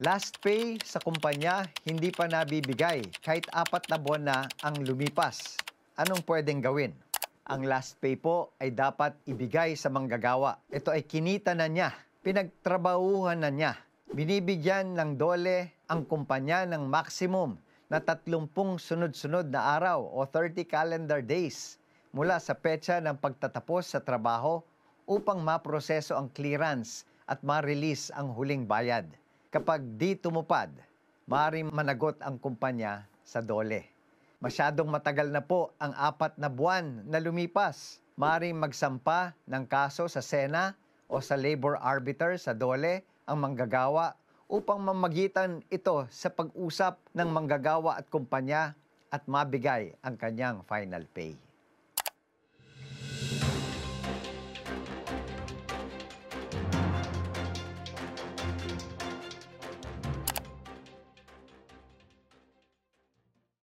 Last pay sa kumpanya hindi pa nabibigay kahit apat na buwan na ang lumipas. Anong pwedeng gawin? Ang last pay po ay dapat ibigay sa manggagawa. Ito ay kinita na niya, pinagtrabahuhan na niya. Binibigyan ng dole ang kumpanya ng maximum na 30 sunod-sunod na araw o 30 calendar days mula sa petsa ng pagtatapos sa trabaho upang maproseso ang clearance at ma-release ang huling bayad. Kapag di tumupad, maaaring managot ang kumpanya sa dole. Masyadong matagal na po ang apat na buwan na lumipas. Maaaring magsampa ng kaso sa Sena o sa labor arbiter sa dole ang manggagawa upang mamagitan ito sa pag-usap ng manggagawa at kumpanya at mabigay ang kanyang final pay.